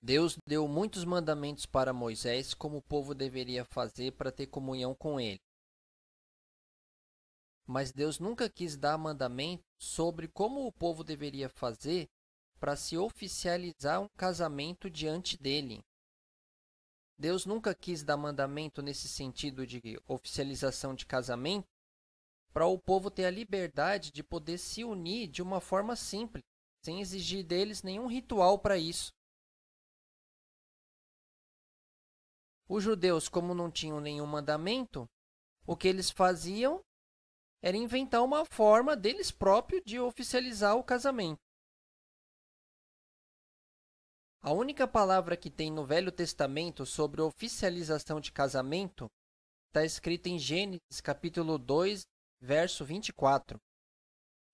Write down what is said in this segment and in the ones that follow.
Deus deu muitos mandamentos para Moisés como o povo deveria fazer para ter comunhão com ele. Mas Deus nunca quis dar mandamento sobre como o povo deveria fazer para se oficializar um casamento diante dele. Deus nunca quis dar mandamento nesse sentido de oficialização de casamento para o povo ter a liberdade de poder se unir de uma forma simples, sem exigir deles nenhum ritual para isso. Os judeus, como não tinham nenhum mandamento, o que eles faziam era inventar uma forma deles próprios de oficializar o casamento. A única palavra que tem no Velho Testamento sobre oficialização de casamento está escrita em Gênesis capítulo 2, verso 24.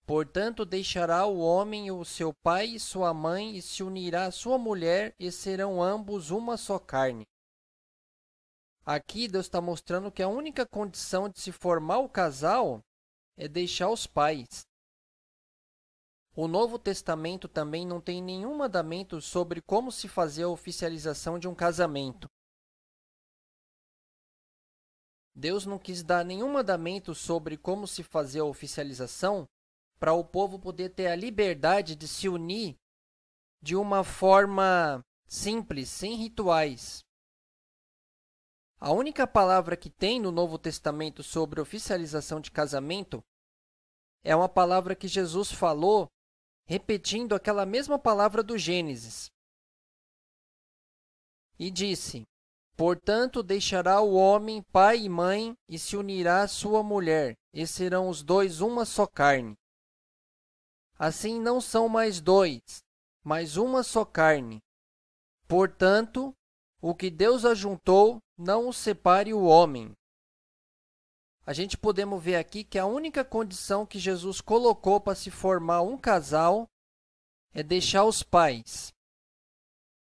Portanto, deixará o homem o seu pai e sua mãe e se unirá à sua mulher e serão ambos uma só carne. Aqui Deus está mostrando que a única condição de se formar o casal é deixar os pais. O Novo Testamento também não tem nenhum mandamento sobre como se fazer a oficialização de um casamento. Deus não quis dar nenhum mandamento sobre como se fazer a oficialização para o povo poder ter a liberdade de se unir de uma forma simples, sem rituais. A única palavra que tem no Novo Testamento sobre oficialização de casamento é uma palavra que Jesus falou repetindo aquela mesma palavra do Gênesis. E disse: Portanto, deixará o homem pai e mãe e se unirá à sua mulher, e serão os dois uma só carne. Assim não são mais dois, mas uma só carne. Portanto, o que Deus ajuntou, não o separe o homem. A gente podemos ver aqui que a única condição que Jesus colocou para se formar um casal é deixar os pais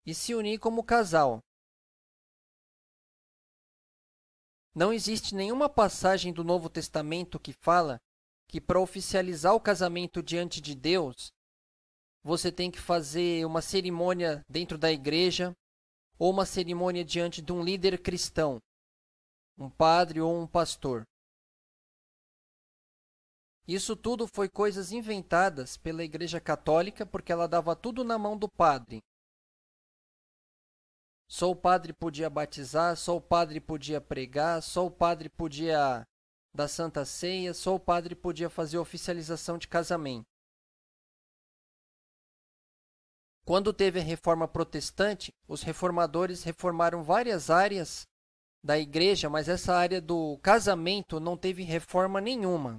e se unir como casal. Não existe nenhuma passagem do Novo Testamento que fala que para oficializar o casamento diante de Deus, você tem que fazer uma cerimônia dentro da igreja, ou uma cerimônia diante de um líder cristão, um padre ou um pastor. Isso tudo foi coisas inventadas pela Igreja Católica porque ela dava tudo na mão do padre. Só o padre podia batizar, só o padre podia pregar, só o padre podia dar santa ceia, só o padre podia fazer oficialização de casamento. Quando teve a reforma protestante, os reformadores reformaram várias áreas da igreja, mas essa área do casamento não teve reforma nenhuma.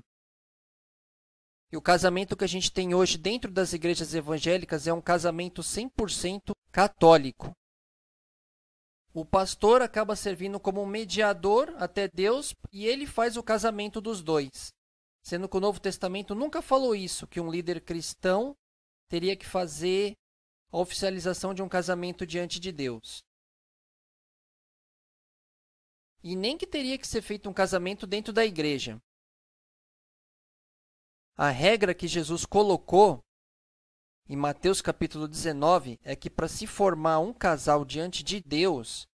E o casamento que a gente tem hoje dentro das igrejas evangélicas é um casamento 100% católico. O pastor acaba servindo como mediador até Deus e ele faz o casamento dos dois. Sendo que o Novo Testamento nunca falou isso, que um líder cristão teria que fazer a oficialização de um casamento diante de Deus. E nem que teria que ser feito um casamento dentro da igreja. A regra que Jesus colocou em Mateus capítulo 19 é que para se formar um casal diante de Deus,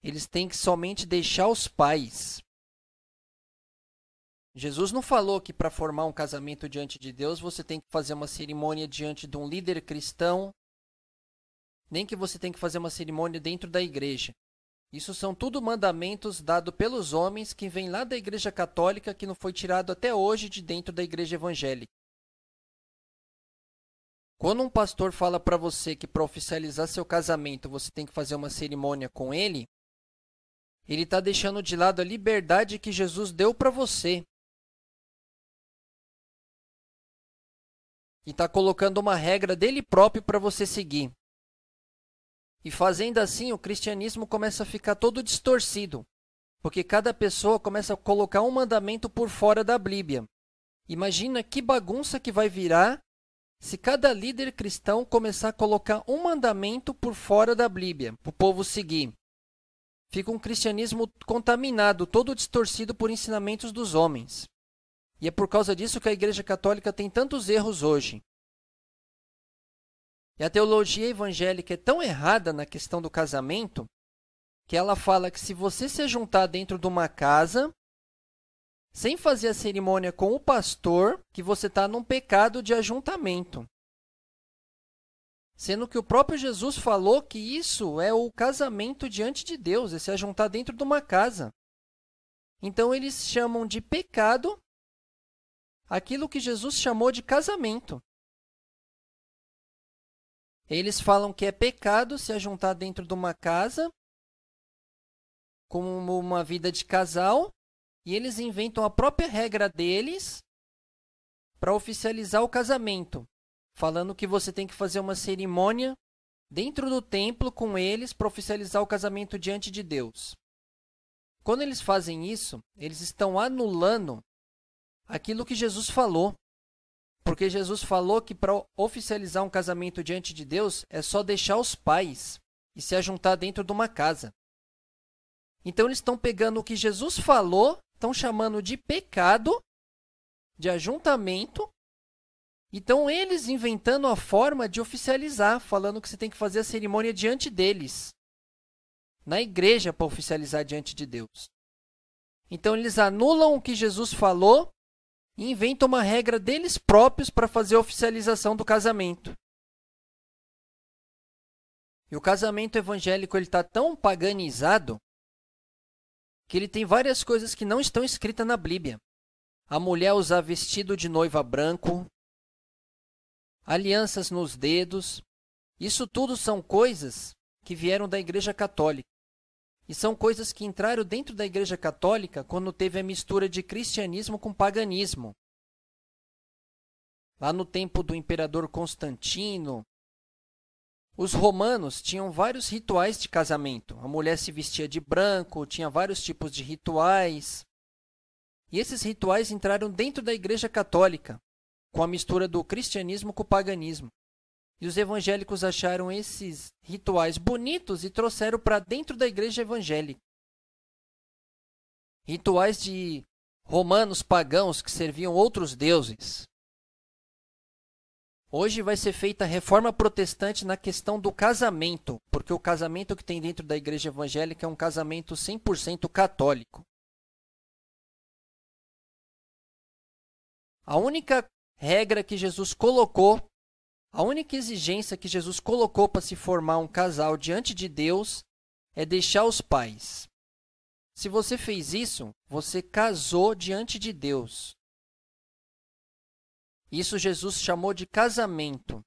eles têm que somente deixar os pais. Jesus não falou que para formar um casamento diante de Deus você tem que fazer uma cerimônia diante de um líder cristão nem que você tenha que fazer uma cerimônia dentro da igreja. Isso são tudo mandamentos dados pelos homens que vêm lá da Igreja Católica que não foi tirado até hoje de dentro da Igreja Evangélica. Quando um pastor fala para você que para oficializar seu casamento você tem que fazer uma cerimônia com ele, ele está deixando de lado a liberdade que Jesus deu para você. E está colocando uma regra dele próprio para você seguir. E fazendo assim, o cristianismo começa a ficar todo distorcido, porque cada pessoa começa a colocar um mandamento por fora da Bíblia. Imagina que bagunça que vai virar se cada líder cristão começar a colocar um mandamento por fora da Bíblia, para o povo seguir. Fica um cristianismo contaminado, todo distorcido por ensinamentos dos homens. E é por causa disso que a Igreja Católica tem tantos erros hoje. E a teologia evangélica é tão errada na questão do casamento que ela fala que se você se juntar dentro de uma casa sem fazer a cerimônia com o pastor, que você está num pecado de ajuntamento. Sendo que o próprio Jesus falou que isso é o casamento diante de Deus, esse é se ajuntar dentro de uma casa. Então eles chamam de pecado aquilo que Jesus chamou de casamento. Eles falam que é pecado se ajuntar dentro de uma casa, como uma vida de casal, e eles inventam a própria regra deles para oficializar o casamento, falando que você tem que fazer uma cerimônia dentro do templo com eles para oficializar o casamento diante de Deus. Quando eles fazem isso, eles estão anulando aquilo que Jesus falou. Porque Jesus falou que para oficializar um casamento diante de Deus é só deixar os pais e se ajuntar dentro de uma casa. Então eles estão pegando o que Jesus falou, estão chamando de pecado, de ajuntamento, e estão eles inventando a forma de oficializar, falando que você tem que fazer a cerimônia diante deles, na igreja para oficializar diante de Deus. Então eles anulam o que Jesus falou e inventam uma regra deles próprios para fazer a oficialização do casamento. E o casamento evangélico ele está tão paganizado que ele tem várias coisas que não estão escritas na Bíblia. A mulher usar vestido de noiva branco, alianças nos dedos, isso tudo são coisas que vieram da Igreja Católica. E são coisas que entraram dentro da Igreja Católica quando teve a mistura de cristianismo com paganismo. Lá no tempo do imperador Constantino, os romanos tinham vários rituais de casamento. A mulher se vestia de branco, tinha vários tipos de rituais. E esses rituais entraram dentro da Igreja Católica, com a mistura do cristianismo com o paganismo. E os evangélicos acharam esses rituais bonitos e trouxeram para dentro da igreja evangélica. Rituais de romanos pagãos que serviam outros deuses. Hoje vai ser feita a reforma protestante na questão do casamento, porque o casamento que tem dentro da igreja evangélica é um casamento 100% católico. A única regra que Jesus colocou a única exigência que Jesus colocou para se formar um casal diante de Deus é deixar os pais. Se você fez isso, você casou diante de Deus. Isso Jesus chamou de casamento.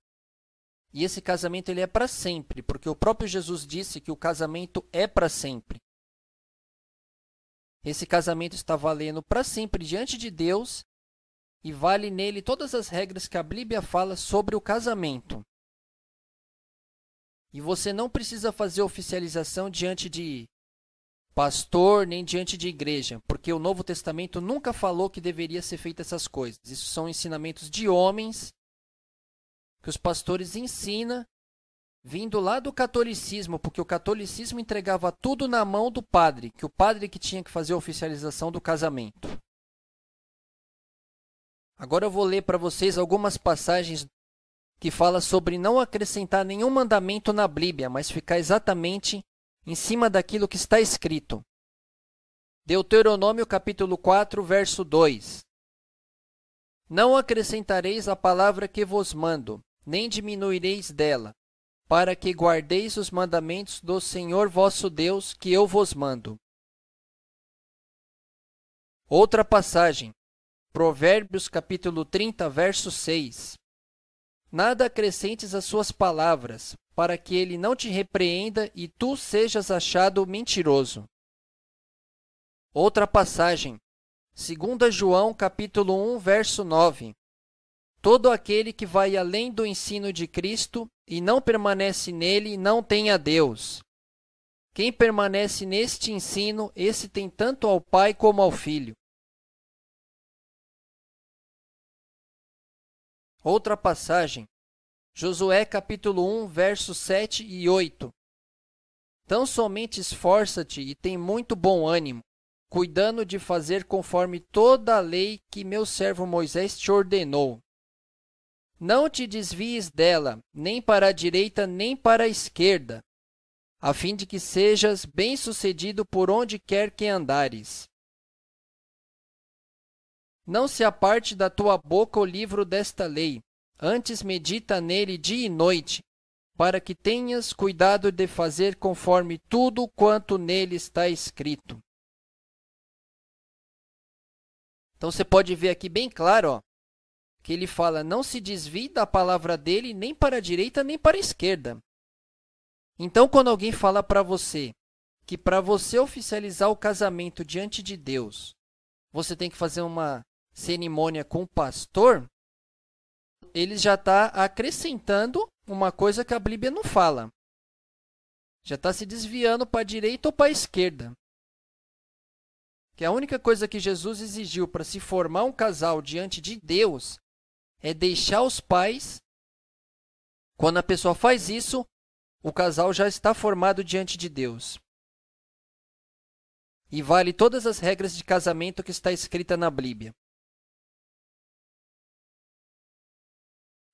E esse casamento ele é para sempre, porque o próprio Jesus disse que o casamento é para sempre. Esse casamento está valendo para sempre diante de Deus e vale nele todas as regras que a Bíblia fala sobre o casamento. E você não precisa fazer oficialização diante de pastor nem diante de igreja, porque o Novo Testamento nunca falou que deveria ser feita essas coisas. Isso são ensinamentos de homens que os pastores ensinam vindo lá do catolicismo, porque o catolicismo entregava tudo na mão do padre, que o padre que tinha que fazer a oficialização do casamento. Agora eu vou ler para vocês algumas passagens que fala sobre não acrescentar nenhum mandamento na Bíblia, mas ficar exatamente em cima daquilo que está escrito. Deuteronômio capítulo 4, verso 2. Não acrescentareis a palavra que vos mando, nem diminuireis dela, para que guardeis os mandamentos do Senhor vosso Deus que eu vos mando. Outra passagem, Provérbios capítulo 30, verso 6. Nada acrescentes às suas palavras, para que ele não te repreenda e tu sejas achado mentiroso. Outra passagem. 2 João capítulo 1, verso 9. Todo aquele que vai além do ensino de Cristo e não permanece nele não tem a Deus. Quem permanece neste ensino, esse tem tanto ao Pai como ao Filho. Outra passagem, Josué capítulo 1, versos 7 e 8. Tão somente esforça-te e tem muito bom ânimo, cuidando de fazer conforme toda a lei que meu servo Moisés te ordenou. Não te desvies dela, nem para a direita nem para a esquerda, a fim de que sejas bem-sucedido por onde quer que andares. Não se aparte da tua boca o livro desta lei, antes medita nele dia e noite, para que tenhas cuidado de fazer conforme tudo quanto nele está escrito. Então você pode ver aqui bem claro, ó, que ele fala: não se desvie da palavra dele nem para a direita nem para a esquerda. Então, quando alguém fala para você que para você oficializar o casamento diante de Deus, você tem que fazer uma cerimônia com o pastor, ele já está acrescentando uma coisa que a Bíblia não fala. Já está se desviando para a direita ou para a esquerda. Que a única coisa que Jesus exigiu para se formar um casal diante de Deus é deixar os pais. Quando a pessoa faz isso, o casal já está formado diante de Deus. E vale todas as regras de casamento que está escrita na Bíblia.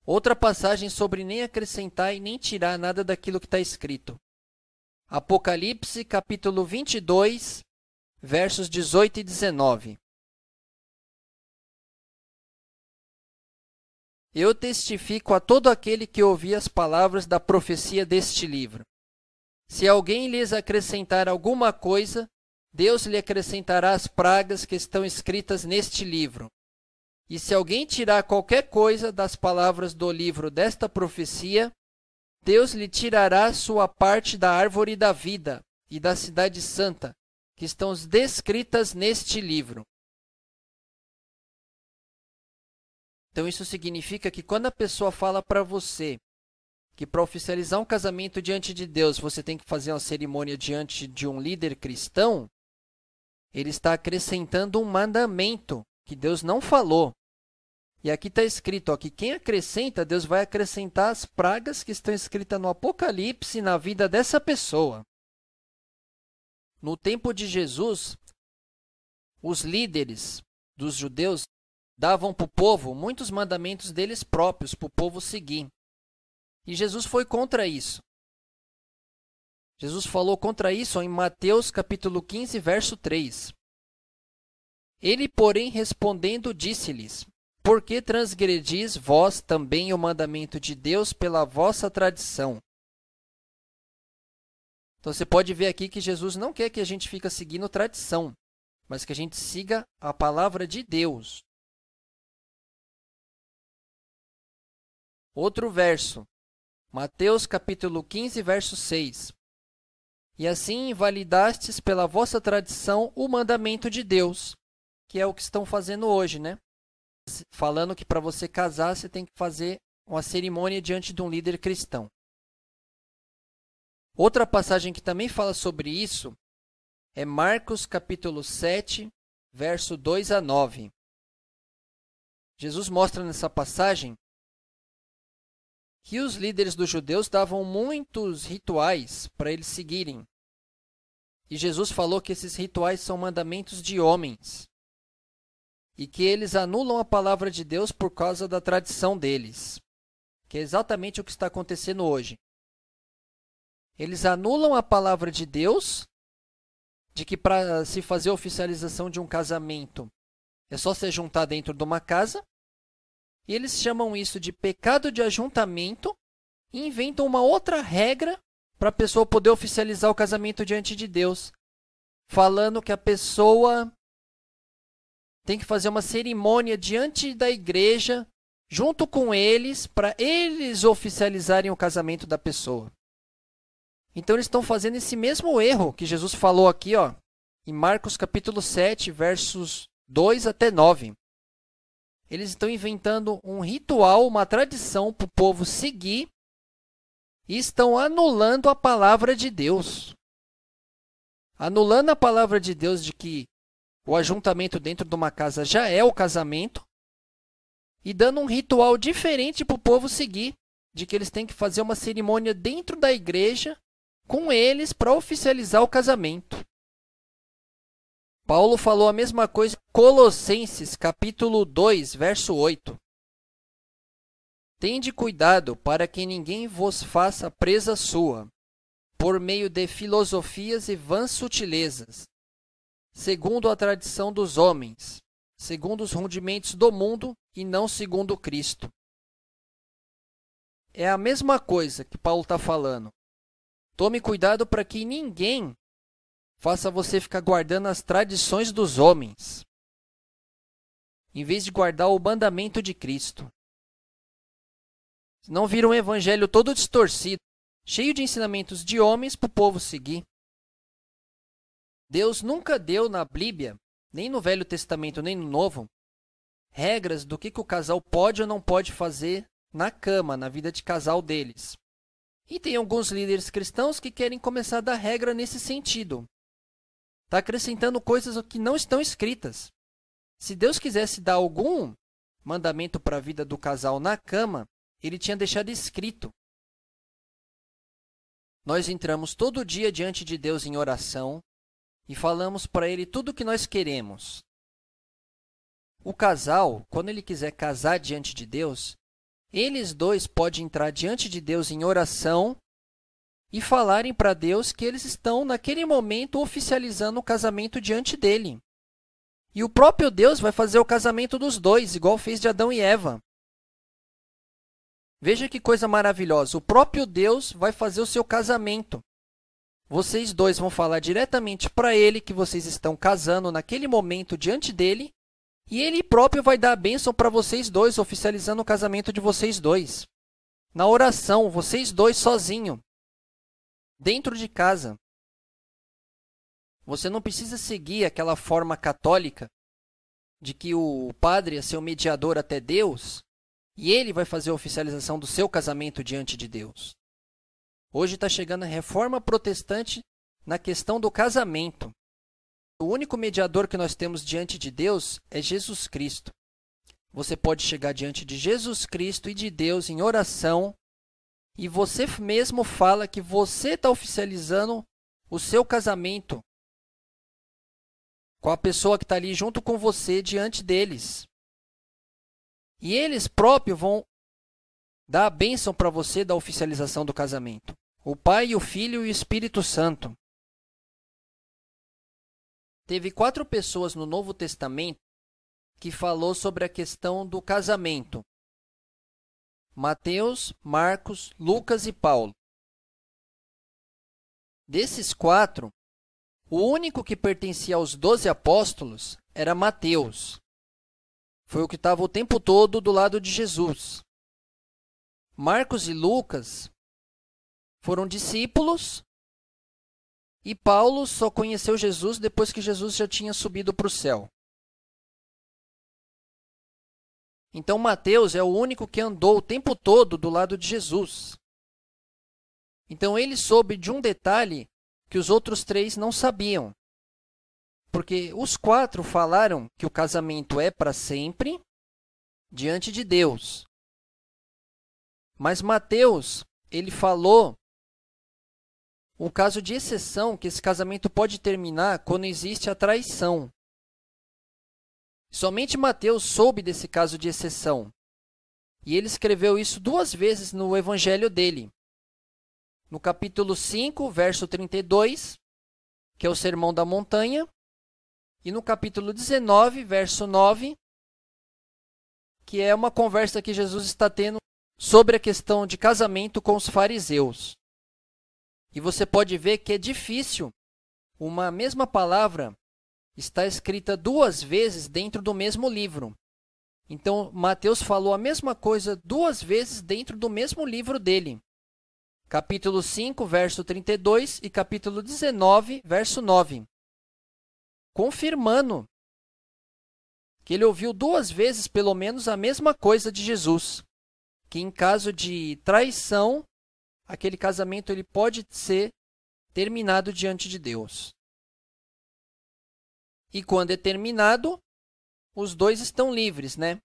Outra passagem sobre nem acrescentar e nem tirar nada daquilo que está escrito. Apocalipse, capítulo 22, versos 18 e 19. Eu testifico a todo aquele que ouvir as palavras da profecia deste livro. Se alguém lhes acrescentar alguma coisa, Deus lhe acrescentará as pragas que estão escritas neste livro. E se alguém tirar qualquer coisa das palavras do livro desta profecia, Deus lhe tirará sua parte da árvore da vida e da cidade santa, que estão descritas neste livro. Então, isso significa que quando a pessoa fala para você que para oficializar um casamento diante de Deus você tem que fazer uma cerimônia diante de um líder cristão, ele está acrescentando um mandamento que Deus não falou. E aqui está escrito ó, que quem acrescenta, Deus vai acrescentar as pragas que estão escritas no Apocalipse na vida dessa pessoa. No tempo de Jesus, os líderes dos judeus davam para o povo muitos mandamentos deles próprios, para o povo seguir. E Jesus foi contra isso. Jesus falou contra isso em Mateus capítulo 15, verso 3. Ele, porém, respondendo, disse-lhes: Por que transgredis vós também o mandamento de Deus pela vossa tradição? Então você pode ver aqui que Jesus não quer que a gente fica seguindo tradição, mas que a gente siga a palavra de Deus. Outro verso, Mateus capítulo 15, verso 6. E assim invalidastes pela vossa tradição o mandamento de Deus, que é o que estão fazendo hoje, né? Falando que para você casar você tem que fazer uma cerimônia diante de um líder cristão. Outra passagem que também fala sobre isso é Marcos capítulo 7, verso 2 a 9. Jesus mostra nessa passagem que os líderes dos judeus davam muitos rituais para eles seguirem. E Jesus falou que esses rituais são mandamentos de homens e que eles anulam a palavra de Deus por causa da tradição deles, que é exatamente o que está acontecendo hoje. Eles anulam a palavra de Deus de que para se fazer oficialização de um casamento é só se juntar dentro de uma casa, e eles chamam isso de pecado de ajuntamento e inventam uma outra regra para a pessoa poder oficializar o casamento diante de Deus, falando que a pessoa tem que fazer uma cerimônia diante da igreja, junto com eles, para eles oficializarem o casamento da pessoa. Então eles estão fazendo esse mesmo erro que Jesus falou aqui, ó, em Marcos capítulo 7, versos 2 até 9. Eles estão inventando um ritual, uma tradição para o povo seguir e estão anulando a palavra de Deus. Anulando a palavra de Deus de que o ajuntamento dentro de uma casa já é o casamento. E dando um ritual diferente para o povo seguir, de que eles têm que fazer uma cerimônia dentro da igreja com eles para oficializar o casamento. Paulo falou a mesma coisa em Colossenses, capítulo 2, verso 8. Tende cuidado para que ninguém vos faça presa sua, por meio de filosofias e vãs sutilezas, segundo a tradição dos homens, segundo os rendimentos do mundo e não segundo Cristo. É a mesma coisa que Paulo está falando. Tome cuidado para que ninguém faça você ficar guardando as tradições dos homens, em vez de guardar o mandamento de Cristo. Não vira um evangelho todo distorcido, cheio de ensinamentos de homens para o povo seguir. Deus nunca deu na Bíblia, nem no Velho Testamento, nem no Novo, regras do que, que o casal pode ou não pode fazer na cama, na vida de casal deles. E tem alguns líderes cristãos que querem começar a dar regra nesse sentido. Está acrescentando coisas que não estão escritas. Se Deus quisesse dar algum mandamento para a vida do casal na cama, ele tinha deixado escrito. Nós entramos todo dia diante de Deus em oração, e falamos para ele tudo o que nós queremos. O casal, quando ele quiser casar diante de Deus, eles dois podem entrar diante de Deus em oração e falarem para Deus que eles estão, naquele momento, oficializando o casamento diante dele. E o próprio Deus vai fazer o casamento dos dois, igual fez de Adão e Eva. Veja que coisa maravilhosa. O próprio Deus vai fazer o seu casamento vocês dois vão falar diretamente para ele que vocês estão casando naquele momento diante dele, e ele próprio vai dar a bênção para vocês dois, oficializando o casamento de vocês dois. Na oração, vocês dois sozinho, dentro de casa. Você não precisa seguir aquela forma católica de que o padre é seu mediador até Deus e ele vai fazer a oficialização do seu casamento diante de Deus. Hoje está chegando a reforma protestante na questão do casamento. O único mediador que nós temos diante de Deus é Jesus Cristo. Você pode chegar diante de Jesus Cristo e de Deus em oração, e você mesmo fala que você está oficializando o seu casamento com a pessoa que está ali junto com você diante deles. E eles próprios vão dar a bênção para você da oficialização do casamento o Pai, o Filho e o Espírito Santo. Teve quatro pessoas no Novo Testamento que falou sobre a questão do casamento: Mateus, Marcos, Lucas e Paulo. Desses quatro, o único que pertencia aos doze apóstolos era Mateus. Foi o que estava o tempo todo do lado de Jesus. Marcos e Lucas foram discípulos e Paulo só conheceu Jesus depois que Jesus já tinha subido para o céu. Então Mateus é o único que andou o tempo todo do lado de Jesus. Então ele soube de um detalhe que os outros três não sabiam. Porque os quatro falaram que o casamento é para sempre diante de Deus. Mas Mateus, ele falou um caso de exceção que esse casamento pode terminar quando existe a traição. Somente Mateus soube desse caso de exceção. E ele escreveu isso duas vezes no evangelho dele. No capítulo 5, verso 32, que é o Sermão da Montanha, e no capítulo 19, verso 9, que é uma conversa que Jesus está tendo sobre a questão de casamento com os fariseus. E você pode ver que é difícil uma mesma palavra estar escrita duas vezes dentro do mesmo livro. Então, Mateus falou a mesma coisa duas vezes dentro do mesmo livro dele. Capítulo 5, verso 32 e capítulo 19, verso 9. Confirmando que ele ouviu duas vezes pelo menos a mesma coisa de Jesus, que em caso de traição aquele casamento ele pode ser terminado diante de Deus. E quando é terminado, os dois estão livres, né?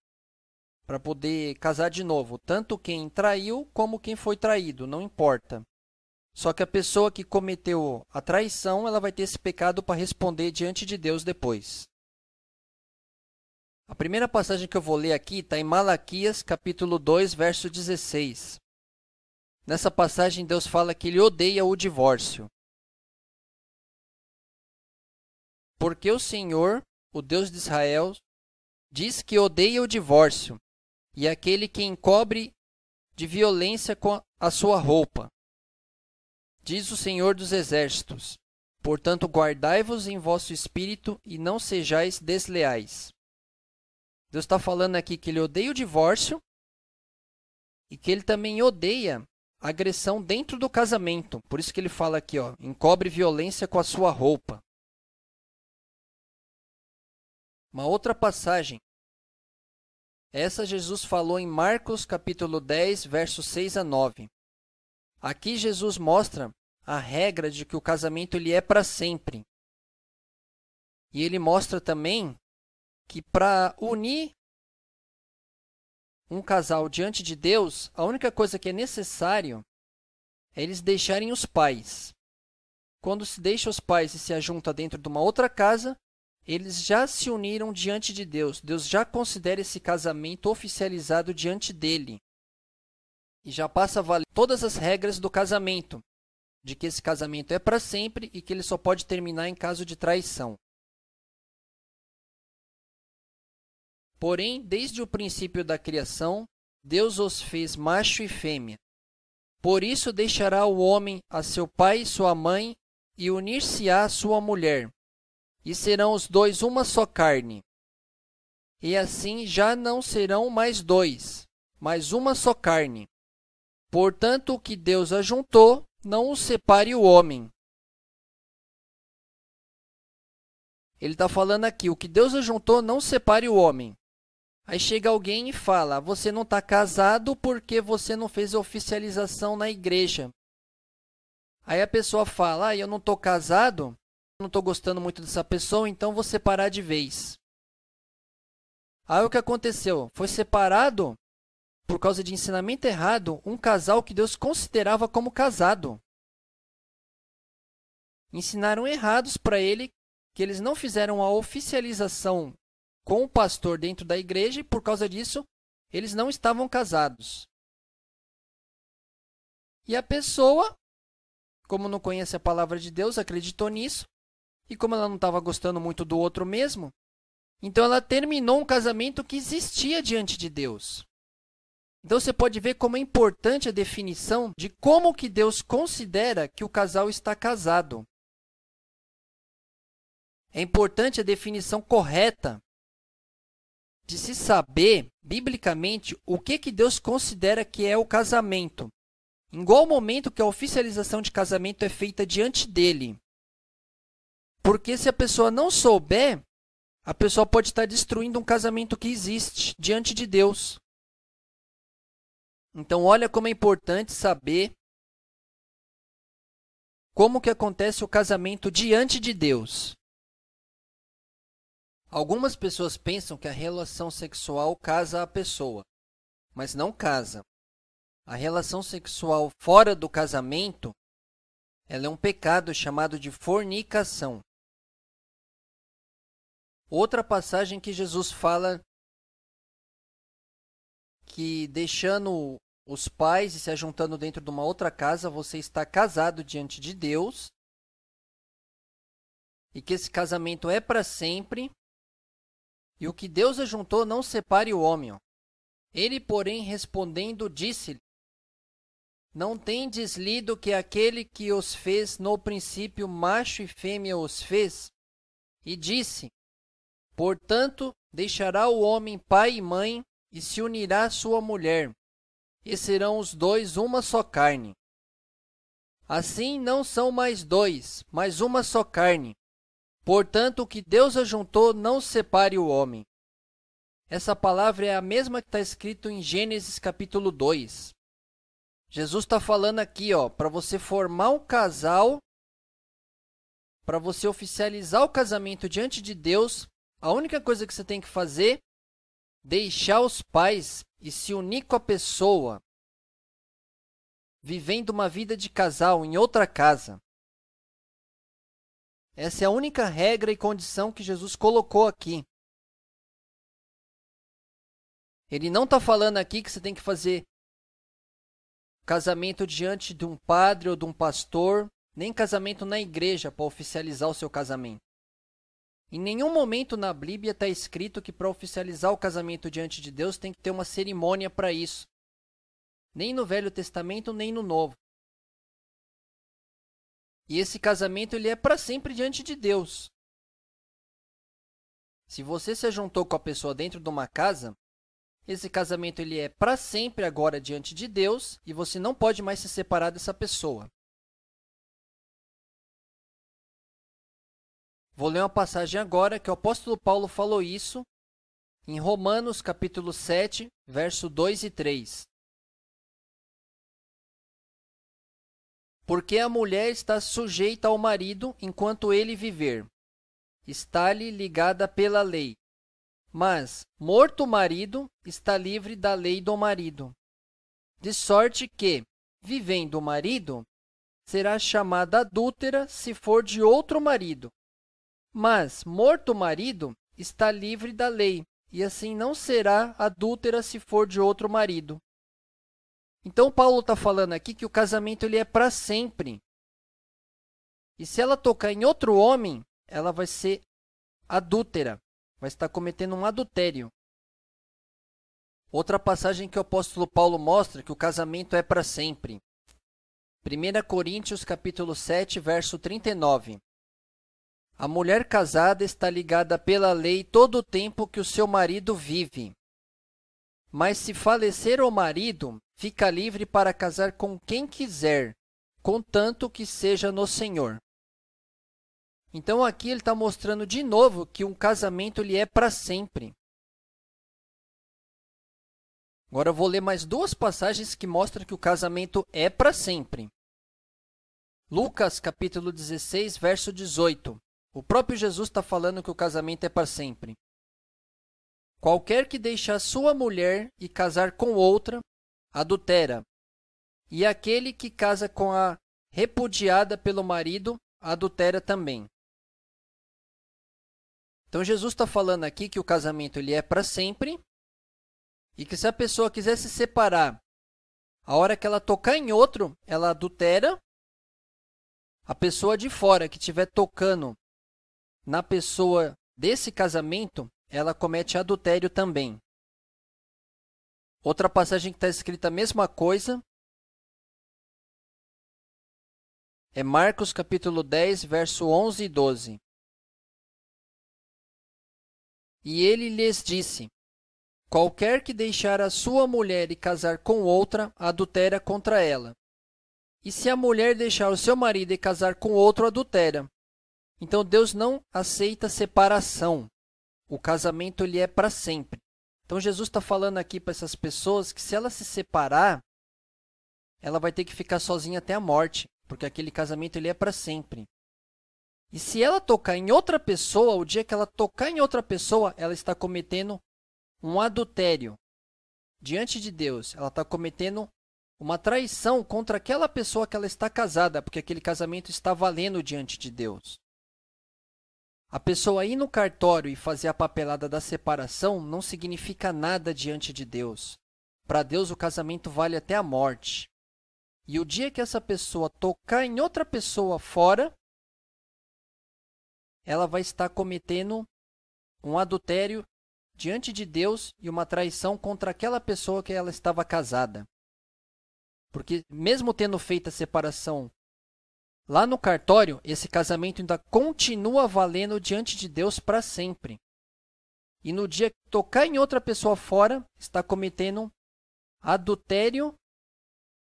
Para poder casar de novo, tanto quem traiu como quem foi traído, não importa. Só que a pessoa que cometeu a traição, ela vai ter esse pecado para responder diante de Deus depois. A primeira passagem que eu vou ler aqui está em Malaquias, capítulo 2, verso 16. Nessa passagem, Deus fala que ele odeia o divórcio. Porque o Senhor, o Deus de Israel, diz que odeia o divórcio e é aquele que encobre de violência com a sua roupa. Diz o Senhor dos Exércitos: Portanto, guardai-vos em vosso espírito e não sejais desleais. Deus está falando aqui que ele odeia o divórcio e que ele também odeia agressão dentro do casamento. Por isso que ele fala aqui, ó, encobre violência com a sua roupa. Uma outra passagem. Essa Jesus falou em Marcos capítulo 10, versos 6 a 9. Aqui Jesus mostra a regra de que o casamento ele é para sempre. E ele mostra também que para unir um casal diante de Deus, a única coisa que é necessário é eles deixarem os pais. Quando se deixa os pais e se ajunta dentro de uma outra casa, eles já se uniram diante de Deus. Deus já considera esse casamento oficializado diante dele. E já passa a valer todas as regras do casamento, de que esse casamento é para sempre e que ele só pode terminar em caso de traição. Porém, desde o princípio da criação, Deus os fez macho e fêmea. Por isso deixará o homem a seu pai e sua mãe, e unir-se-á a sua mulher, e serão os dois uma só carne. E assim já não serão mais dois, mas uma só carne. Portanto, o que Deus ajuntou, não o separe o homem. Ele está falando aqui, o que Deus ajuntou, não separe o homem. Aí chega alguém e fala: Você não está casado porque você não fez a oficialização na igreja. Aí a pessoa fala: ah, Eu não estou casado, não estou gostando muito dessa pessoa, então vou separar de vez. Aí o que aconteceu? Foi separado por causa de ensinamento errado um casal que Deus considerava como casado. Ensinaram errados para ele que eles não fizeram a oficialização com o pastor dentro da igreja e, por causa disso, eles não estavam casados. E a pessoa, como não conhece a palavra de Deus, acreditou nisso, e como ela não estava gostando muito do outro mesmo, então ela terminou um casamento que existia diante de Deus. Então você pode ver como é importante a definição de como que Deus considera que o casal está casado. É importante a definição correta de se saber, biblicamente, o que, que Deus considera que é o casamento. Em qual momento que a oficialização de casamento é feita diante dele. Porque se a pessoa não souber, a pessoa pode estar destruindo um casamento que existe diante de Deus. Então, olha como é importante saber como que acontece o casamento diante de Deus. Algumas pessoas pensam que a relação sexual casa a pessoa, mas não casa. A relação sexual fora do casamento ela é um pecado chamado de fornicação. Outra passagem que Jesus fala que deixando os pais e se ajuntando dentro de uma outra casa, você está casado diante de Deus. E que esse casamento é para sempre e o que Deus ajuntou não separe o homem. Ele, porém, respondendo, disse-lhe: Não tendes lido que aquele que os fez no princípio macho e fêmea os fez? E disse: Portanto, deixará o homem pai e mãe e se unirá à sua mulher, e serão os dois uma só carne. Assim não são mais dois, mas uma só carne. Portanto, o que Deus ajuntou, não separe o homem. Essa palavra é a mesma que está escrito em Gênesis capítulo 2. Jesus está falando aqui, ó, para você formar um casal, para você oficializar o casamento diante de Deus, a única coisa que você tem que fazer deixar os pais e se unir com a pessoa, vivendo uma vida de casal em outra casa. Essa é a única regra e condição que Jesus colocou aqui. Ele não está falando aqui que você tem que fazer casamento diante de um padre ou de um pastor, nem casamento na igreja para oficializar o seu casamento. Em nenhum momento na Bíblia está escrito que para oficializar o casamento diante de Deus tem que ter uma cerimônia para isso. Nem no Velho Testamento, nem no Novo. E esse casamento ele é para sempre diante de Deus. Se você se juntou com a pessoa dentro de uma casa, esse casamento ele é para sempre agora diante de Deus e você não pode mais se separar dessa pessoa. Vou ler uma passagem agora que o apóstolo Paulo falou isso em Romanos capítulo 7, verso 2 e 3. Porque a mulher está sujeita ao marido enquanto ele viver. Está-lhe ligada pela lei. Mas, morto o marido, está livre da lei do marido. De sorte que, vivendo o marido, será chamada adúltera se for de outro marido. Mas, morto o marido, está livre da lei, e assim não será adúltera se for de outro marido. Então Paulo está falando aqui que o casamento ele é para sempre. E se ela tocar em outro homem, ela vai ser adúltera, vai estar cometendo um adultério. Outra passagem que o apóstolo Paulo mostra que o casamento é para sempre. 1 Coríntios capítulo 7, verso 39. A mulher casada está ligada pela lei todo o tempo que o seu marido vive. Mas se falecer o marido, fica livre para casar com quem quiser, contanto que seja no Senhor. Então aqui ele está mostrando de novo que um casamento lhe é para sempre. Agora eu vou ler mais duas passagens que mostram que o casamento é para sempre. Lucas capítulo 16, verso 18. O próprio Jesus está falando que o casamento é para sempre. Qualquer que deixar sua mulher e casar com outra, adultera. E aquele que casa com a repudiada pelo marido, adultera também. Então Jesus está falando aqui que o casamento ele é para sempre e que se a pessoa quiser se separar, a hora que ela tocar em outro, ela adultera. A pessoa de fora que estiver tocando na pessoa desse casamento, ela comete adultério também. Outra passagem que está escrita a mesma coisa é Marcos capítulo 10, verso 11 e 12. E ele lhes disse: Qualquer que deixar a sua mulher e casar com outra, adultera contra ela. E se a mulher deixar o seu marido e casar com outro, adultera. Então Deus não aceita separação. O casamento lhe é para sempre. Então Jesus está falando aqui para essas pessoas que se ela se separar, ela vai ter que ficar sozinha até a morte, porque aquele casamento ele é para sempre. E se ela tocar em outra pessoa, o dia que ela tocar em outra pessoa, ela está cometendo um adultério diante de Deus. Ela está cometendo uma traição contra aquela pessoa que ela está casada, porque aquele casamento está valendo diante de Deus. A pessoa ir no cartório e fazer a papelada da separação não significa nada diante de Deus. Para Deus, o casamento vale até a morte. E o dia que essa pessoa tocar em outra pessoa fora, ela vai estar cometendo um adultério diante de Deus e uma traição contra aquela pessoa que ela estava casada. Porque, mesmo tendo feito a separação Lá no cartório, esse casamento ainda continua valendo diante de Deus para sempre. E no dia que tocar em outra pessoa fora, está cometendo adultério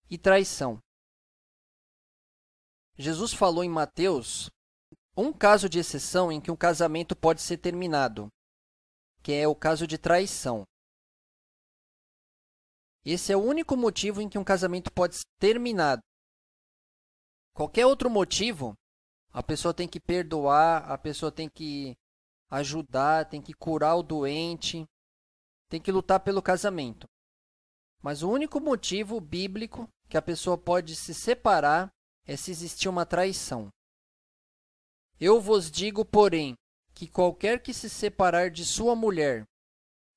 e traição. Jesus falou em Mateus um caso de exceção em que um casamento pode ser terminado, que é o caso de traição. Esse é o único motivo em que um casamento pode ser terminado qualquer outro motivo, a pessoa tem que perdoar, a pessoa tem que ajudar, tem que curar o doente, tem que lutar pelo casamento. Mas o único motivo bíblico que a pessoa pode se separar é se existir uma traição. Eu vos digo, porém, que qualquer que se separar de sua mulher,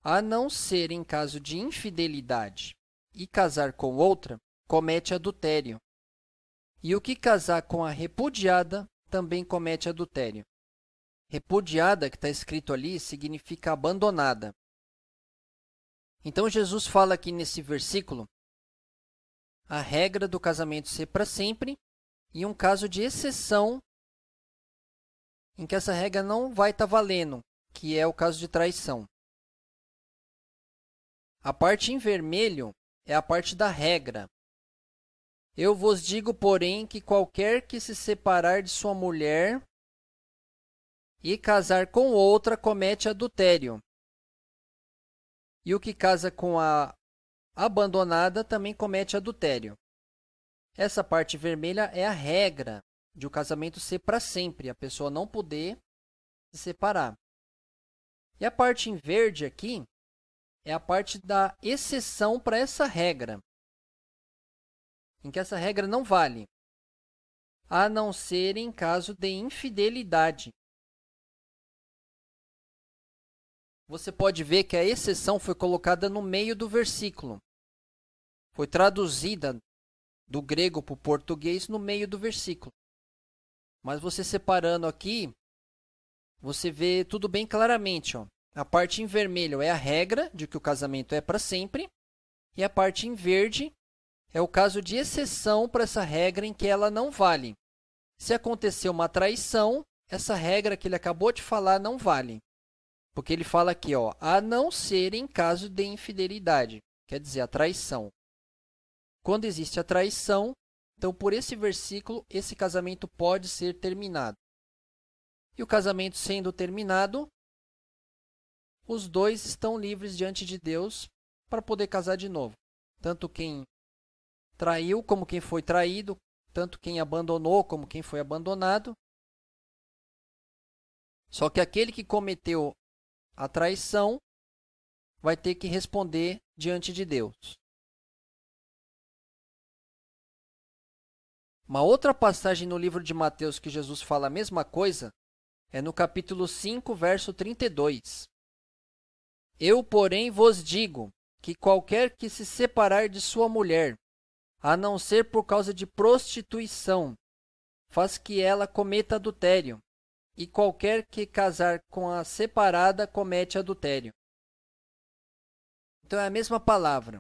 a não ser em caso de infidelidade, e casar com outra, comete adultério. E o que casar com a repudiada também comete adultério. Repudiada, que está escrito ali, significa abandonada. Então, Jesus fala aqui nesse versículo a regra do casamento ser para sempre e um caso de exceção em que essa regra não vai estar tá valendo, que é o caso de traição. A parte em vermelho é a parte da regra, eu vos digo, porém, que qualquer que se separar de sua mulher e casar com outra comete adultério. E o que casa com a abandonada também comete adultério. Essa parte vermelha é a regra de o casamento ser para sempre, a pessoa não poder se separar. E a parte em verde aqui é a parte da exceção para essa regra em que essa regra não vale, a não ser em caso de infidelidade. Você pode ver que a exceção foi colocada no meio do versículo. Foi traduzida do grego para o português no meio do versículo. Mas você separando aqui, você vê tudo bem claramente. Ó. A parte em vermelho é a regra de que o casamento é para sempre, e a parte em verde é o caso de exceção para essa regra em que ela não vale. Se aconteceu uma traição, essa regra que ele acabou de falar não vale. Porque ele fala aqui, ó, a não ser em caso de infidelidade, quer dizer, a traição. Quando existe a traição, então por esse versículo, esse casamento pode ser terminado. E o casamento sendo terminado, os dois estão livres diante de Deus para poder casar de novo. Tanto quem Traiu como quem foi traído, tanto quem abandonou como quem foi abandonado. Só que aquele que cometeu a traição vai ter que responder diante de Deus. Uma outra passagem no livro de Mateus que Jesus fala a mesma coisa é no capítulo 5, verso 32. Eu, porém, vos digo que qualquer que se separar de sua mulher a não ser por causa de prostituição, faz que ela cometa adultério, e qualquer que casar com a separada comete adultério. Então é a mesma palavra.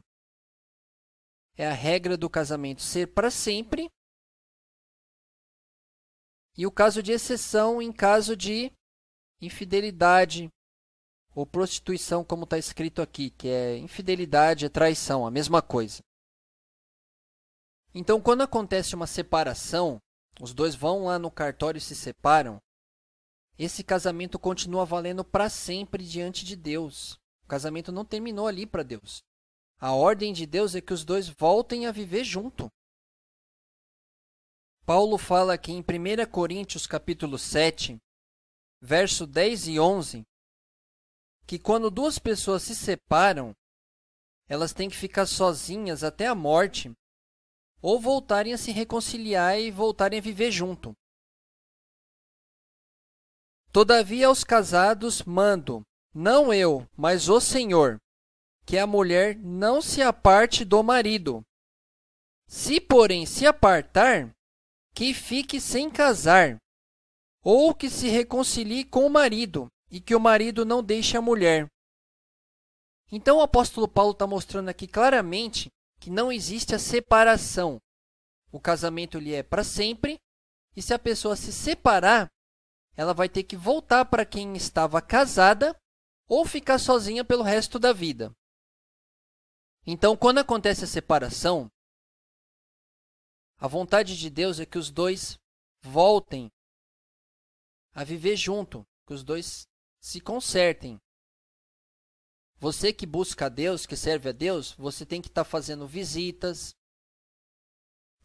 É a regra do casamento ser para sempre. E o caso de exceção em caso de infidelidade ou prostituição, como está escrito aqui, que é infidelidade, é traição, a mesma coisa. Então, quando acontece uma separação, os dois vão lá no cartório e se separam, esse casamento continua valendo para sempre diante de Deus. O casamento não terminou ali para Deus. A ordem de Deus é que os dois voltem a viver junto. Paulo fala aqui em 1 Coríntios capítulo 7, verso 10 e 11, que quando duas pessoas se separam, elas têm que ficar sozinhas até a morte ou voltarem a se reconciliar e voltarem a viver junto. Todavia aos casados mando, não eu, mas o Senhor, que a mulher não se aparte do marido. Se, porém, se apartar, que fique sem casar, ou que se reconcilie com o marido, e que o marido não deixe a mulher. Então o apóstolo Paulo está mostrando aqui claramente que não existe a separação. O casamento ele é para sempre, e se a pessoa se separar, ela vai ter que voltar para quem estava casada ou ficar sozinha pelo resto da vida. Então, quando acontece a separação, a vontade de Deus é que os dois voltem a viver junto, que os dois se consertem. Você que busca a Deus, que serve a Deus, você tem que estar tá fazendo visitas,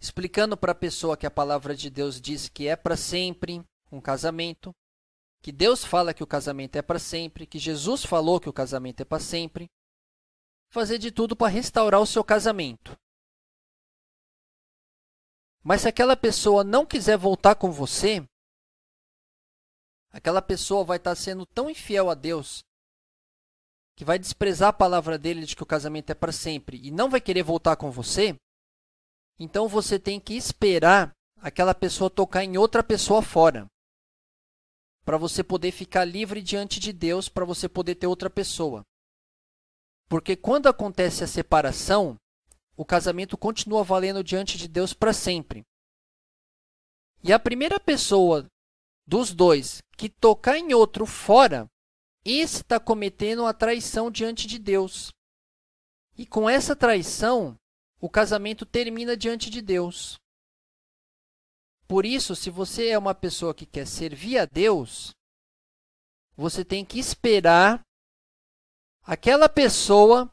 explicando para a pessoa que a palavra de Deus diz que é para sempre um casamento, que Deus fala que o casamento é para sempre, que Jesus falou que o casamento é para sempre. Fazer de tudo para restaurar o seu casamento. Mas se aquela pessoa não quiser voltar com você, aquela pessoa vai estar tá sendo tão infiel a Deus que vai desprezar a palavra dele de que o casamento é para sempre e não vai querer voltar com você, então você tem que esperar aquela pessoa tocar em outra pessoa fora. Para você poder ficar livre diante de Deus, para você poder ter outra pessoa. Porque quando acontece a separação, o casamento continua valendo diante de Deus para sempre. E a primeira pessoa dos dois que tocar em outro fora esse está cometendo uma traição diante de Deus. E com essa traição, o casamento termina diante de Deus. Por isso, se você é uma pessoa que quer servir a Deus, você tem que esperar aquela pessoa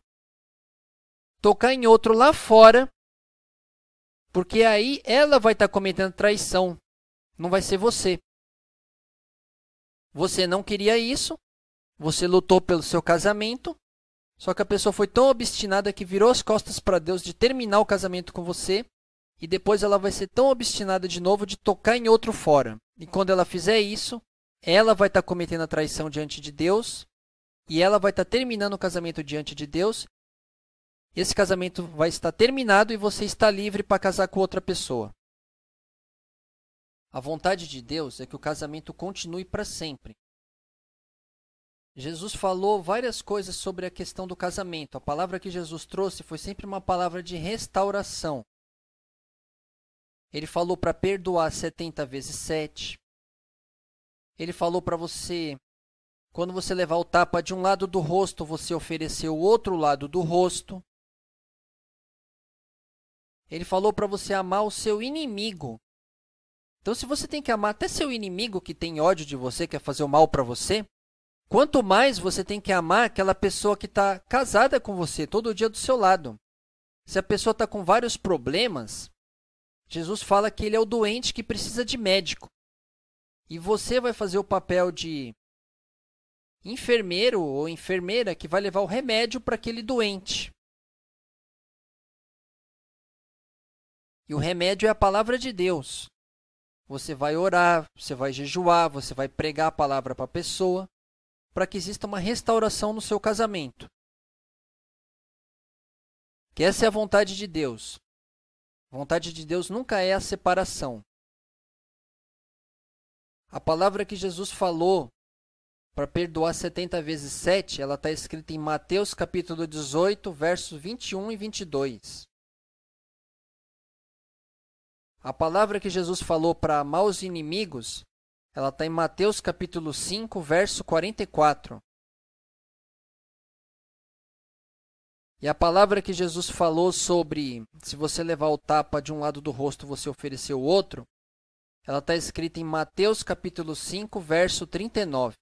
tocar em outro lá fora, porque aí ela vai estar tá cometendo traição, não vai ser você. Você não queria isso, você lutou pelo seu casamento, só que a pessoa foi tão obstinada que virou as costas para Deus de terminar o casamento com você, e depois ela vai ser tão obstinada de novo de tocar em outro fora. E quando ela fizer isso, ela vai estar tá cometendo a traição diante de Deus, e ela vai estar tá terminando o casamento diante de Deus. Esse casamento vai estar terminado e você está livre para casar com outra pessoa. A vontade de Deus é que o casamento continue para sempre. Jesus falou várias coisas sobre a questão do casamento. A palavra que Jesus trouxe foi sempre uma palavra de restauração. Ele falou para perdoar 70 vezes 7. Ele falou para você, quando você levar o tapa de um lado do rosto, você oferecer o outro lado do rosto. Ele falou para você amar o seu inimigo. Então, se você tem que amar até seu inimigo que tem ódio de você, quer fazer o mal para você, Quanto mais você tem que amar aquela pessoa que está casada com você, todo dia do seu lado. Se a pessoa está com vários problemas, Jesus fala que ele é o doente que precisa de médico. E você vai fazer o papel de enfermeiro ou enfermeira que vai levar o remédio para aquele doente. E o remédio é a palavra de Deus. Você vai orar, você vai jejuar, você vai pregar a palavra para a pessoa para que exista uma restauração no seu casamento. Que essa é a vontade de Deus. A vontade de Deus nunca é a separação. A palavra que Jesus falou para perdoar 70 vezes 7, ela está escrita em Mateus capítulo 18, versos 21 e 22. A palavra que Jesus falou para amar os inimigos ela está em Mateus capítulo 5, verso 44. E a palavra que Jesus falou sobre se você levar o tapa de um lado do rosto, você oferecer o outro, ela está escrita em Mateus capítulo 5, verso 39.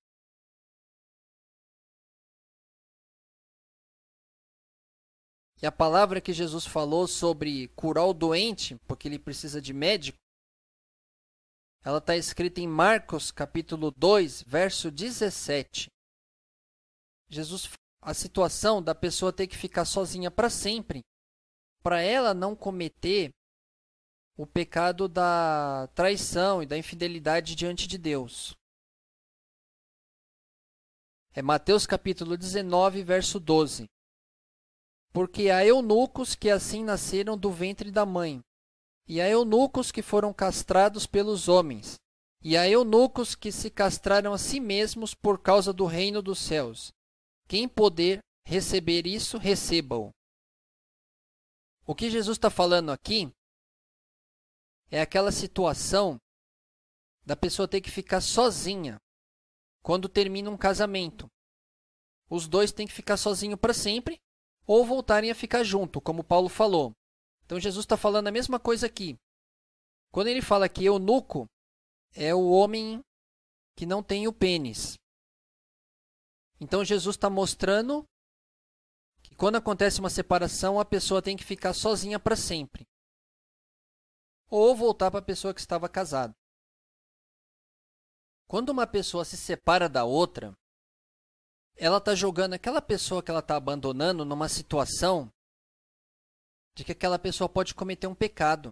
E a palavra que Jesus falou sobre curar o doente, porque ele precisa de médico, ela está escrita em Marcos capítulo 2, verso 17. Jesus a situação da pessoa ter que ficar sozinha para sempre, para ela não cometer o pecado da traição e da infidelidade diante de Deus. É Mateus capítulo 19, verso 12. Porque há eunucos que assim nasceram do ventre da mãe, e a eunucos que foram castrados pelos homens, e a eunucos que se castraram a si mesmos por causa do reino dos céus. Quem poder receber isso, receba-o. O que Jesus está falando aqui é aquela situação da pessoa ter que ficar sozinha quando termina um casamento. Os dois têm que ficar sozinhos para sempre ou voltarem a ficar junto, como Paulo falou. Então Jesus está falando a mesma coisa aqui. Quando ele fala que eunuco é o homem que não tem o pênis. Então Jesus está mostrando que quando acontece uma separação, a pessoa tem que ficar sozinha para sempre. Ou voltar para a pessoa que estava casada. Quando uma pessoa se separa da outra, ela está jogando aquela pessoa que ela está abandonando numa situação de que aquela pessoa pode cometer um pecado.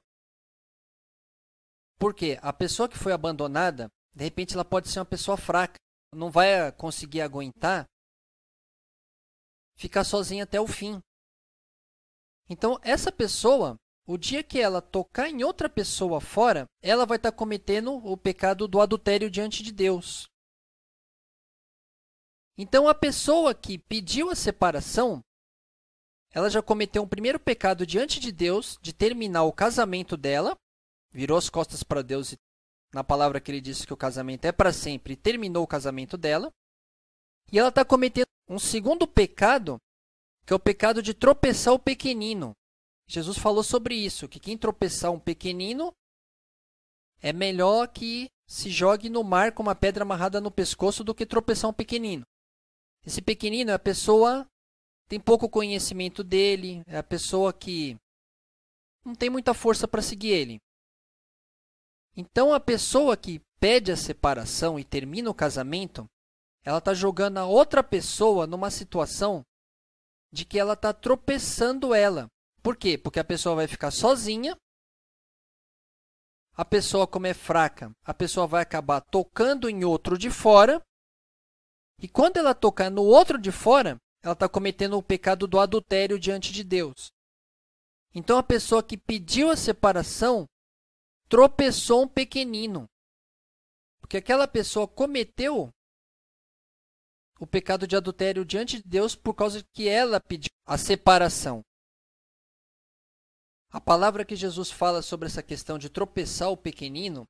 Porque a pessoa que foi abandonada, de repente ela pode ser uma pessoa fraca, não vai conseguir aguentar ficar sozinha até o fim. Então, essa pessoa, o dia que ela tocar em outra pessoa fora, ela vai estar tá cometendo o pecado do adultério diante de Deus. Então, a pessoa que pediu a separação, ela já cometeu um primeiro pecado diante de Deus de terminar o casamento dela, virou as costas para Deus na palavra que ele disse que o casamento é para sempre, e terminou o casamento dela. E ela está cometendo um segundo pecado, que é o pecado de tropeçar o pequenino. Jesus falou sobre isso, que quem tropeçar um pequenino é melhor que se jogue no mar com uma pedra amarrada no pescoço do que tropeçar um pequenino. Esse pequenino é a pessoa tem pouco conhecimento dele, é a pessoa que não tem muita força para seguir ele. Então a pessoa que pede a separação e termina o casamento, ela está jogando a outra pessoa numa situação de que ela está tropeçando ela. Por quê? Porque a pessoa vai ficar sozinha. A pessoa, como é fraca, a pessoa vai acabar tocando em outro de fora. E quando ela tocar no outro de fora, ela está cometendo o pecado do adultério diante de Deus. Então a pessoa que pediu a separação tropeçou um pequenino. Porque aquela pessoa cometeu o pecado de adultério diante de Deus por causa que ela pediu a separação. A palavra que Jesus fala sobre essa questão de tropeçar o pequenino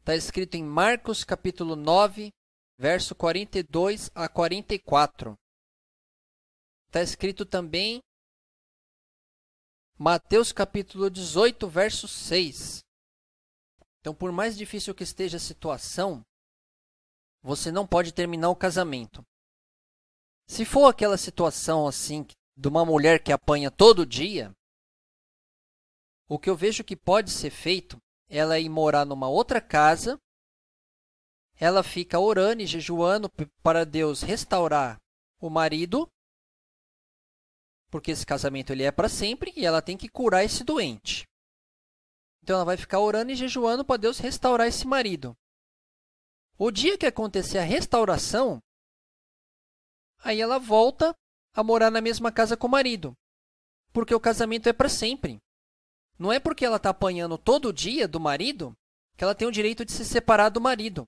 está escrito em Marcos capítulo 9, verso 42 a 44. Está escrito também Mateus capítulo 18, verso 6. Então, por mais difícil que esteja a situação, você não pode terminar o casamento. Se for aquela situação assim, de uma mulher que apanha todo dia, o que eu vejo que pode ser feito, ela ir morar numa outra casa, ela fica orando e jejuando para Deus restaurar o marido porque esse casamento ele é para sempre e ela tem que curar esse doente. Então ela vai ficar orando e jejuando para Deus restaurar esse marido. O dia que acontecer a restauração, aí ela volta a morar na mesma casa com o marido, porque o casamento é para sempre. Não é porque ela está apanhando todo dia do marido que ela tem o direito de se separar do marido.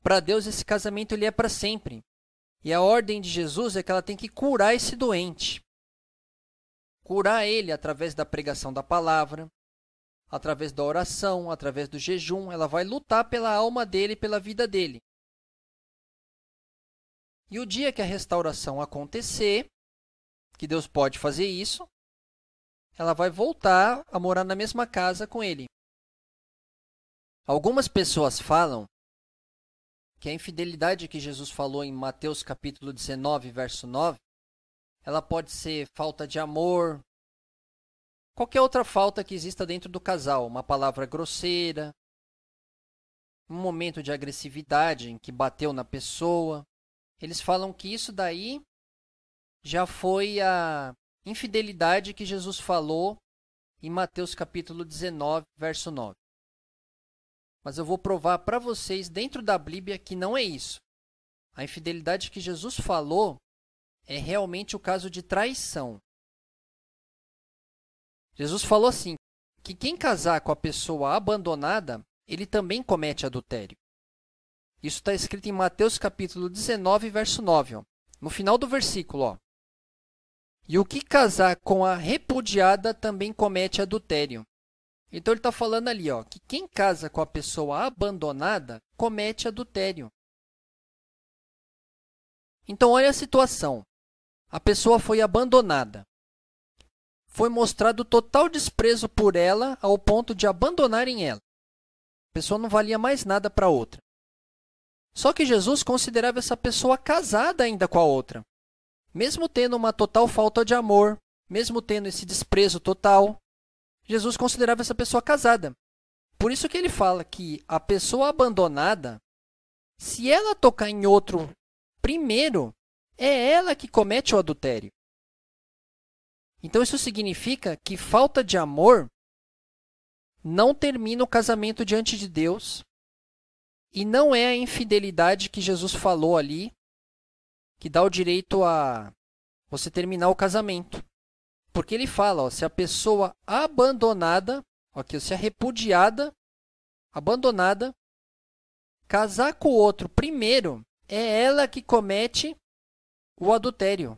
Para Deus esse casamento ele é para sempre. E a ordem de Jesus é que ela tem que curar esse doente curar ele através da pregação da palavra, através da oração, através do jejum. Ela vai lutar pela alma dele, pela vida dele. E o dia que a restauração acontecer, que Deus pode fazer isso, ela vai voltar a morar na mesma casa com ele. Algumas pessoas falam que a infidelidade que Jesus falou em Mateus capítulo 19, verso 9, ela pode ser falta de amor, qualquer outra falta que exista dentro do casal, uma palavra grosseira, um momento de agressividade em que bateu na pessoa. Eles falam que isso daí já foi a infidelidade que Jesus falou em Mateus capítulo 19, verso 9. Mas eu vou provar para vocês dentro da Bíblia que não é isso. A infidelidade que Jesus falou é realmente o caso de traição. Jesus falou assim: que quem casar com a pessoa abandonada, ele também comete adultério. Isso está escrito em Mateus capítulo 19, verso 9. Ó. No final do versículo, ó. E o que casar com a repudiada também comete adultério. Então ele está falando ali, ó, que quem casa com a pessoa abandonada comete adultério. Então olha a situação. A pessoa foi abandonada. Foi mostrado total desprezo por ela ao ponto de abandonarem ela. A pessoa não valia mais nada para a outra. Só que Jesus considerava essa pessoa casada ainda com a outra. Mesmo tendo uma total falta de amor, mesmo tendo esse desprezo total, Jesus considerava essa pessoa casada. Por isso que ele fala que a pessoa abandonada, se ela tocar em outro primeiro, é ela que comete o adultério. Então, isso significa que falta de amor não termina o casamento diante de Deus e não é a infidelidade que Jesus falou ali que dá o direito a você terminar o casamento. Porque ele fala, ó, se a pessoa abandonada, aqui, se a repudiada, abandonada, casar com o outro primeiro, é ela que comete o adultério.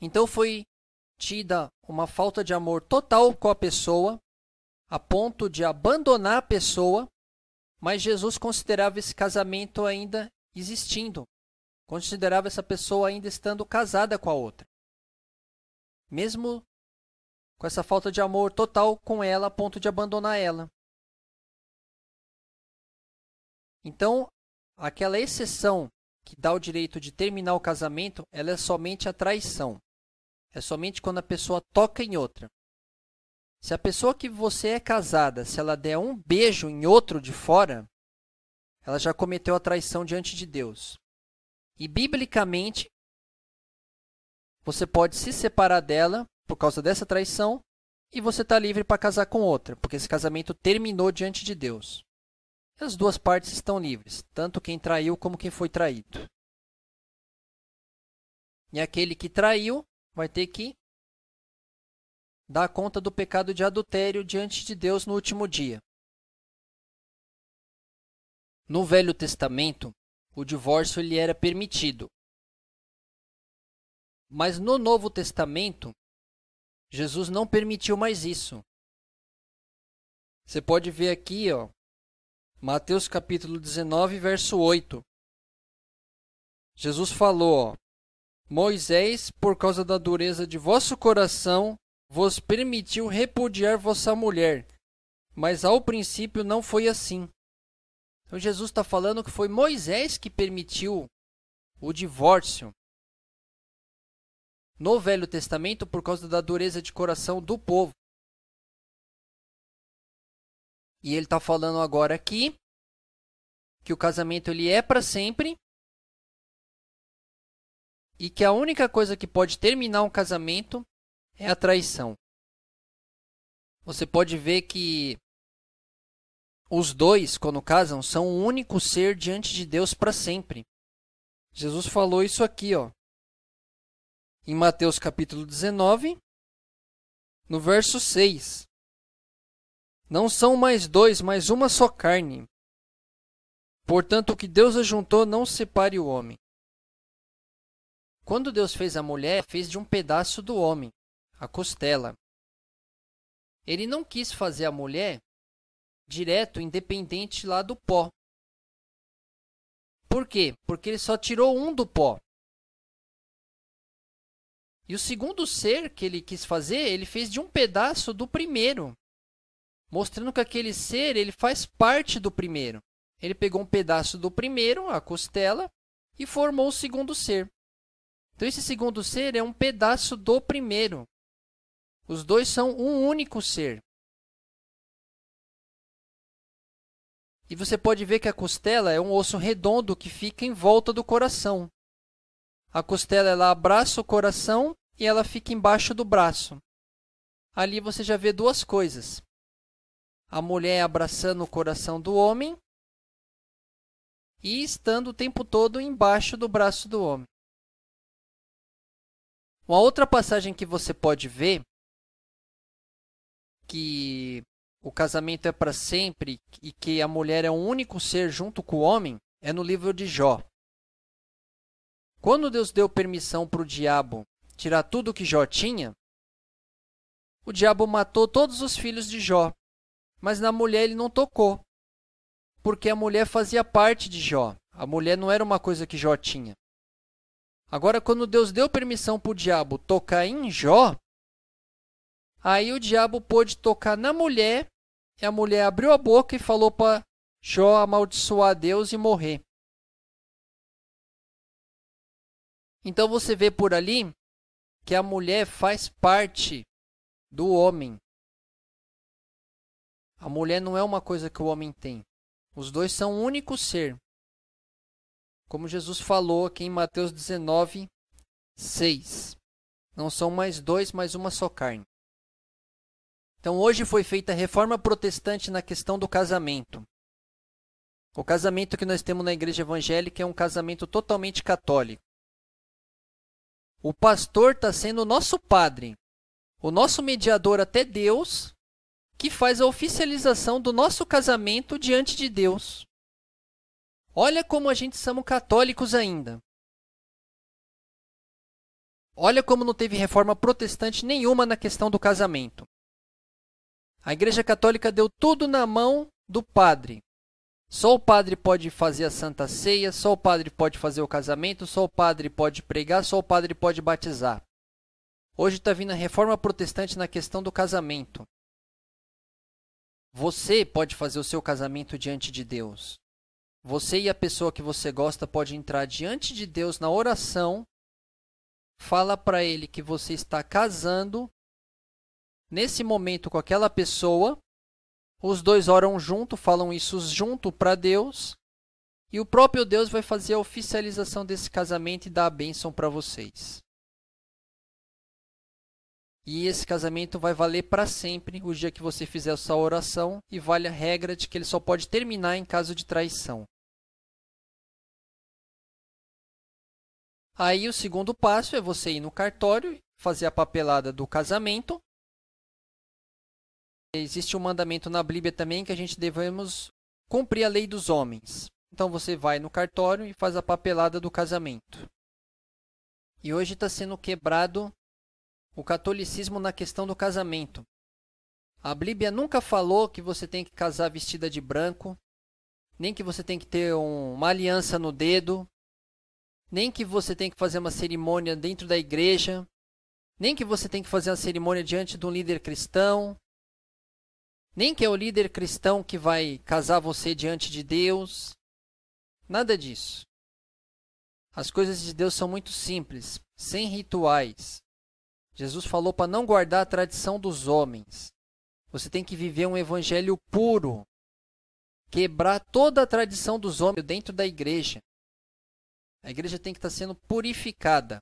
Então foi tida uma falta de amor total com a pessoa, a ponto de abandonar a pessoa, mas Jesus considerava esse casamento ainda existindo, considerava essa pessoa ainda estando casada com a outra. Mesmo com essa falta de amor total com ela a ponto de abandonar ela. Então, aquela exceção que dá o direito de terminar o casamento, ela é somente a traição. É somente quando a pessoa toca em outra. Se a pessoa que você é casada, se ela der um beijo em outro de fora, ela já cometeu a traição diante de Deus. E biblicamente, você pode se separar dela por causa dessa traição e você está livre para casar com outra, porque esse casamento terminou diante de Deus as duas partes estão livres, tanto quem traiu como quem foi traído. E aquele que traiu vai ter que dar conta do pecado de adultério diante de Deus no último dia. No Velho Testamento, o divórcio ele era permitido. Mas no Novo Testamento, Jesus não permitiu mais isso. Você pode ver aqui, ó, Mateus capítulo 19, verso 8. Jesus falou, Moisés, por causa da dureza de vosso coração, vos permitiu repudiar vossa mulher, mas ao princípio não foi assim. Então Jesus está falando que foi Moisés que permitiu o divórcio. No Velho Testamento, por causa da dureza de coração do povo. E ele está falando agora aqui que o casamento ele é para sempre e que a única coisa que pode terminar um casamento é a traição. Você pode ver que os dois, quando casam, são o único ser diante de Deus para sempre. Jesus falou isso aqui, ó. Em Mateus capítulo 19, no verso 6. Não são mais dois, mas uma só carne. Portanto, o que Deus ajuntou, não separe o homem. Quando Deus fez a mulher, fez de um pedaço do homem, a costela. Ele não quis fazer a mulher direto, independente lá do pó. Por quê? Porque ele só tirou um do pó. E o segundo ser que ele quis fazer, ele fez de um pedaço do primeiro mostrando que aquele ser ele faz parte do primeiro. Ele pegou um pedaço do primeiro, a costela, e formou o segundo ser. Então esse segundo ser é um pedaço do primeiro. Os dois são um único ser. E você pode ver que a costela é um osso redondo que fica em volta do coração. A costela ela abraça o coração e ela fica embaixo do braço. Ali você já vê duas coisas a mulher abraçando o coração do homem e estando o tempo todo embaixo do braço do homem. Uma outra passagem que você pode ver que o casamento é para sempre e que a mulher é o único ser junto com o homem é no livro de Jó. Quando Deus deu permissão para o diabo tirar tudo que Jó tinha, o diabo matou todos os filhos de Jó mas na mulher ele não tocou, porque a mulher fazia parte de Jó. A mulher não era uma coisa que Jó tinha. Agora, quando Deus deu permissão para o diabo tocar em Jó, aí o diabo pôde tocar na mulher, e a mulher abriu a boca e falou para Jó amaldiçoar Deus e morrer. Então você vê por ali que a mulher faz parte do homem. A mulher não é uma coisa que o homem tem. Os dois são um único ser. Como Jesus falou aqui em Mateus 19, 6. Não são mais dois, mas uma só carne. Então hoje foi feita a reforma protestante na questão do casamento. O casamento que nós temos na igreja evangélica é um casamento totalmente católico. O pastor está sendo o nosso padre, o nosso mediador até Deus, que faz a oficialização do nosso casamento diante de Deus. Olha como a gente somos católicos ainda. Olha como não teve reforma protestante nenhuma na questão do casamento. A Igreja Católica deu tudo na mão do padre. Só o padre pode fazer a santa ceia, só o padre pode fazer o casamento, só o padre pode pregar, só o padre pode batizar. Hoje está vindo a reforma protestante na questão do casamento. Você pode fazer o seu casamento diante de Deus. Você e a pessoa que você gosta pode entrar diante de Deus na oração. Fala para ele que você está casando nesse momento com aquela pessoa. Os dois oram junto, falam isso junto para Deus. E o próprio Deus vai fazer a oficialização desse casamento e dar a bênção para vocês. E esse casamento vai valer para sempre o dia que você fizer essa oração e vale a regra de que ele só pode terminar em caso de traição. Aí o segundo passo é você ir no cartório, fazer a papelada do casamento. Existe um mandamento na Bíblia também que a gente devemos cumprir a lei dos homens. Então você vai no cartório e faz a papelada do casamento. E hoje está sendo quebrado o catolicismo na questão do casamento. A Bíblia nunca falou que você tem que casar vestida de branco, nem que você tem que ter um, uma aliança no dedo, nem que você tem que fazer uma cerimônia dentro da igreja, nem que você tem que fazer uma cerimônia diante de um líder cristão, nem que é o líder cristão que vai casar você diante de Deus. Nada disso. As coisas de Deus são muito simples, sem rituais. Jesus falou para não guardar a tradição dos homens. Você tem que viver um evangelho puro. Quebrar toda a tradição dos homens dentro da igreja. A igreja tem que estar tá sendo purificada.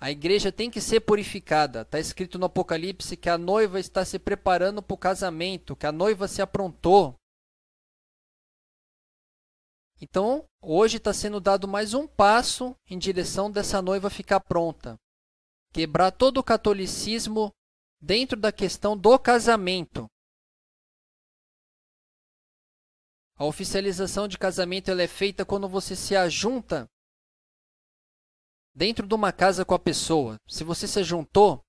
A igreja tem que ser purificada. Está escrito no Apocalipse que a noiva está se preparando para o casamento, que a noiva se aprontou. Então, hoje está sendo dado mais um passo em direção dessa noiva ficar pronta quebrar todo o catolicismo dentro da questão do casamento. A oficialização de casamento ela é feita quando você se ajunta dentro de uma casa com a pessoa. Se você se juntou,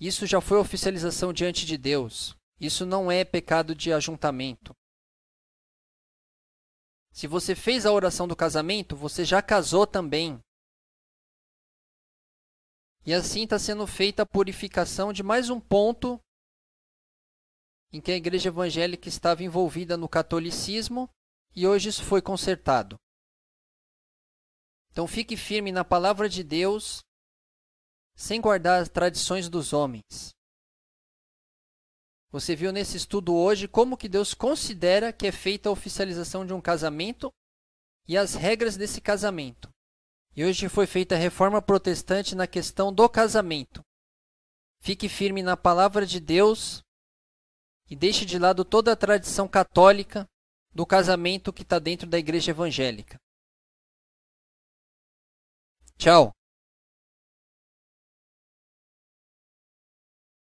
isso já foi oficialização diante de Deus. Isso não é pecado de ajuntamento. Se você fez a oração do casamento, você já casou também. E assim está sendo feita a purificação de mais um ponto em que a igreja evangélica estava envolvida no catolicismo e hoje isso foi consertado. Então fique firme na palavra de Deus, sem guardar as tradições dos homens. Você viu nesse estudo hoje como que Deus considera que é feita a oficialização de um casamento e as regras desse casamento. E hoje foi feita a reforma protestante na questão do casamento. Fique firme na palavra de Deus e deixe de lado toda a tradição católica do casamento que está dentro da igreja evangélica. Tchau!